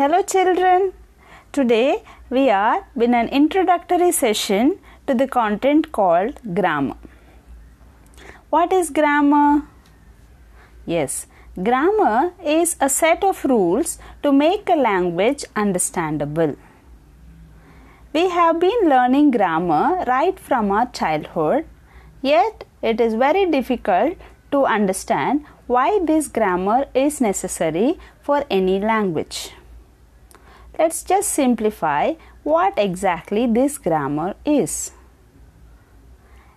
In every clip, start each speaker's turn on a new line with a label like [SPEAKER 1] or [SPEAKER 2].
[SPEAKER 1] Hello, children. Today we are in an introductory session to the content called grammar. What is grammar? Yes, grammar is a set of rules to make a language understandable. We have been learning grammar right from our childhood, yet, it is very difficult to understand why this grammar is necessary for any language. Let's just simplify what exactly this grammar is.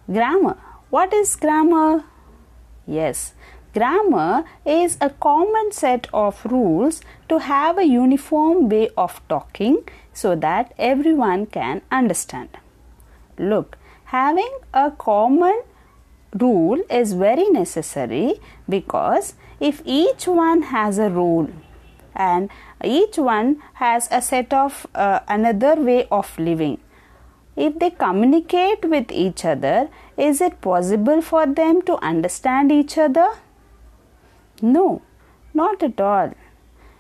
[SPEAKER 1] Grammar. What is grammar? Yes, grammar is a common set of rules to have a uniform way of talking so that everyone can understand. Look, having a common rule is very necessary because if each one has a rule and each one has a set of uh, another way of living if they communicate with each other is it possible for them to understand each other no not at all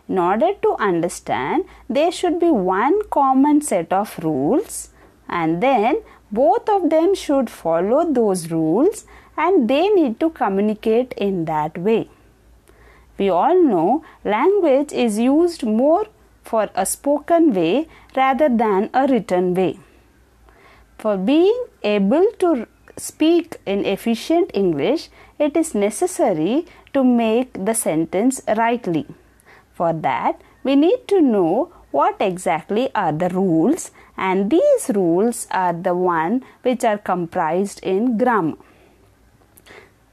[SPEAKER 1] in order to understand there should be one common set of rules and then both of them should follow those rules and they need to communicate in that way we all know language is used more for a spoken way rather than a written way. For being able to speak in efficient English, it is necessary to make the sentence rightly. For that, we need to know what exactly are the rules and these rules are the one which are comprised in grammar.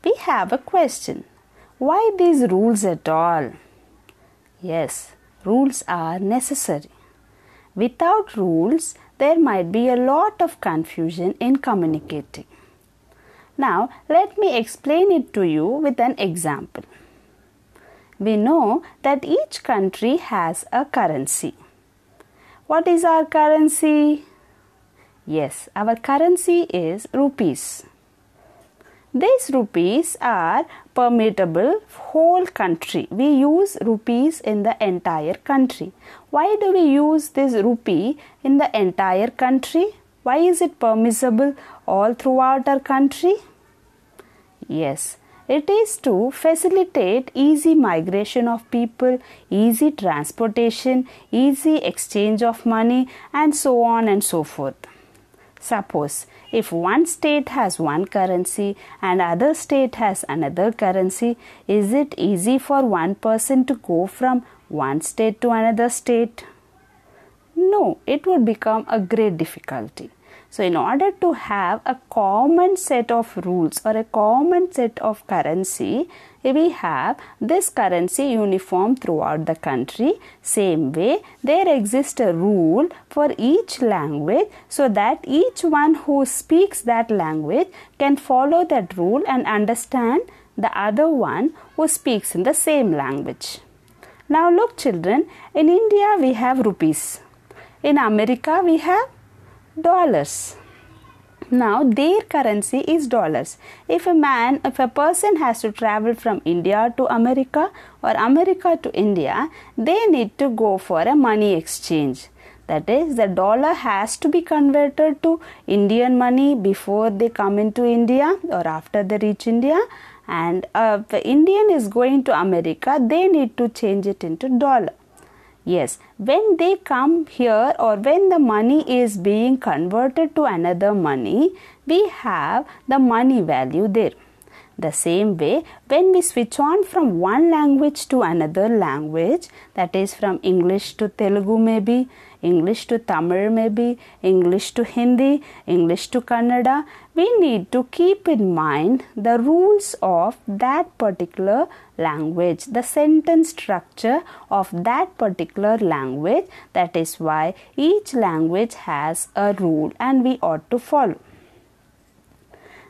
[SPEAKER 1] We have a question. Why these rules at all? Yes, rules are necessary. Without rules, there might be a lot of confusion in communicating. Now, let me explain it to you with an example. We know that each country has a currency. What is our currency? Yes, our currency is rupees. These rupees are permissible whole country. We use rupees in the entire country. Why do we use this rupee in the entire country? Why is it permissible all throughout our country? Yes, it is to facilitate easy migration of people, easy transportation, easy exchange of money, and so on and so forth. Suppose if one state has one currency and other state has another currency, is it easy for one person to go from one state to another state? No, it would become a great difficulty. So, in order to have a common set of rules or a common set of currency, we have this currency uniform throughout the country. Same way, there exists a rule for each language so that each one who speaks that language can follow that rule and understand the other one who speaks in the same language. Now, look, children, in India we have rupees, in America we have dollars now their currency is dollars if a man if a person has to travel from india to america or america to india they need to go for a money exchange that is the dollar has to be converted to indian money before they come into india or after they reach india and uh, the indian is going to america they need to change it into dollar Yes, when they come here or when the money is being converted to another money, we have the money value there. The same way, when we switch on from one language to another language, that is from English to Telugu maybe, English to Tamil maybe, English to Hindi, English to Kannada, we need to keep in mind the rules of that particular language, the sentence structure of that particular language. That is why each language has a rule and we ought to follow.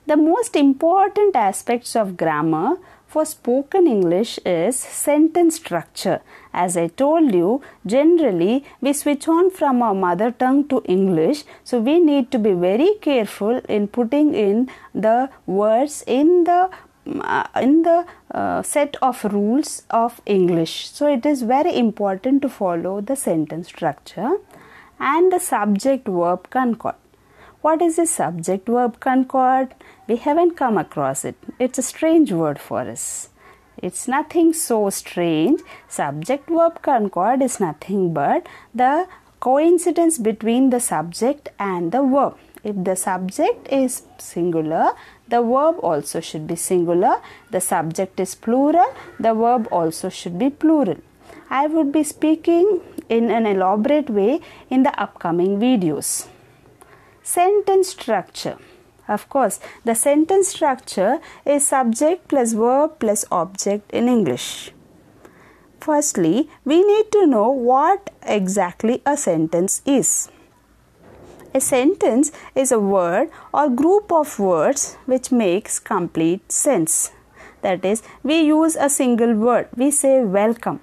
[SPEAKER 1] The most important aspects of grammar for spoken English is sentence structure. As I told you, generally we switch on from our mother tongue to English, so we need to be very careful in putting in the words in the mm, uh, in the uh, set of rules of English. So it is very important to follow the sentence structure and the subject verb concord. What is the subject verb concord? We haven't come across it. It's a strange word for us. It's nothing so strange. Subject verb concord is nothing but the coincidence between the subject and the verb. If the subject is singular, the verb also should be singular. The subject is plural, the verb also should be plural. I would be speaking in an elaborate way in the upcoming videos. Sentence structure. Of course, the sentence structure is subject plus verb plus object in English. Firstly, we need to know what exactly a sentence is. A sentence is a word or group of words which makes complete sense. That is, we use a single word, we say welcome.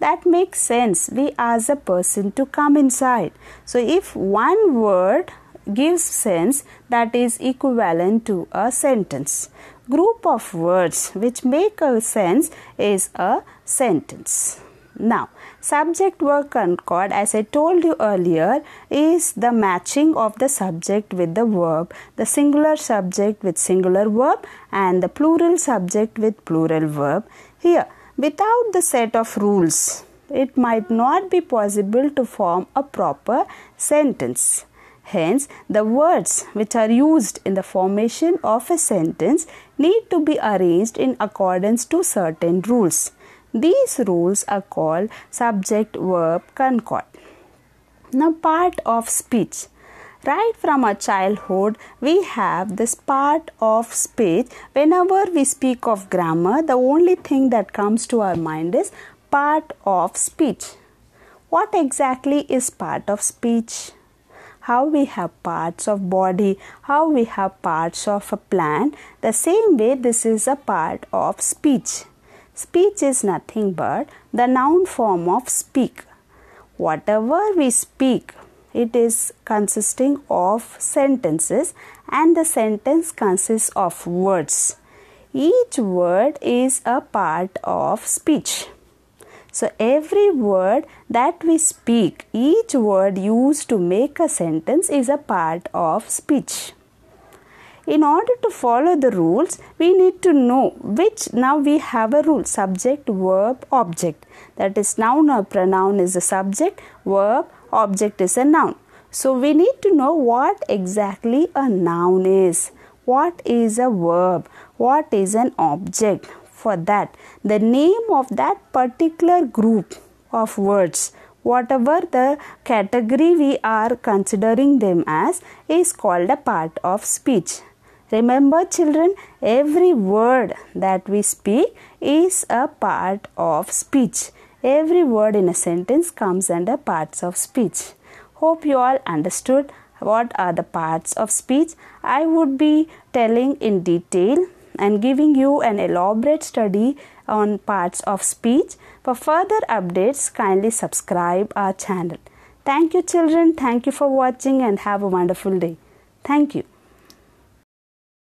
[SPEAKER 1] That makes sense. We ask a person to come inside. So, if one word gives sense that is equivalent to a sentence. Group of words which make a sense is a sentence. Now, subject verb concord, as I told you earlier, is the matching of the subject with the verb, the singular subject with singular verb, and the plural subject with plural verb. Here, without the set of rules, it might not be possible to form a proper sentence. Hence, the words which are used in the formation of a sentence need to be arranged in accordance to certain rules. These rules are called subject verb concord. Now, part of speech. Right from our childhood, we have this part of speech. Whenever we speak of grammar, the only thing that comes to our mind is part of speech. What exactly is part of speech? how we have parts of body how we have parts of a plant the same way this is a part of speech speech is nothing but the noun form of speak whatever we speak it is consisting of sentences and the sentence consists of words each word is a part of speech so, every word that we speak, each word used to make a sentence is a part of speech. In order to follow the rules, we need to know which now we have a rule subject, verb, object. That is, noun or pronoun is a subject, verb, object is a noun. So, we need to know what exactly a noun is, what is a verb, what is an object, for that the name of that particular group of words whatever the category we are considering them as is called a part of speech remember children every word that we speak is a part of speech every word in a sentence comes under parts of speech hope you all understood what are the parts of speech i would be telling in detail and giving you an elaborate study on parts of speech. For further updates, kindly subscribe our channel. Thank you, children. Thank you for watching and have a wonderful day. Thank you.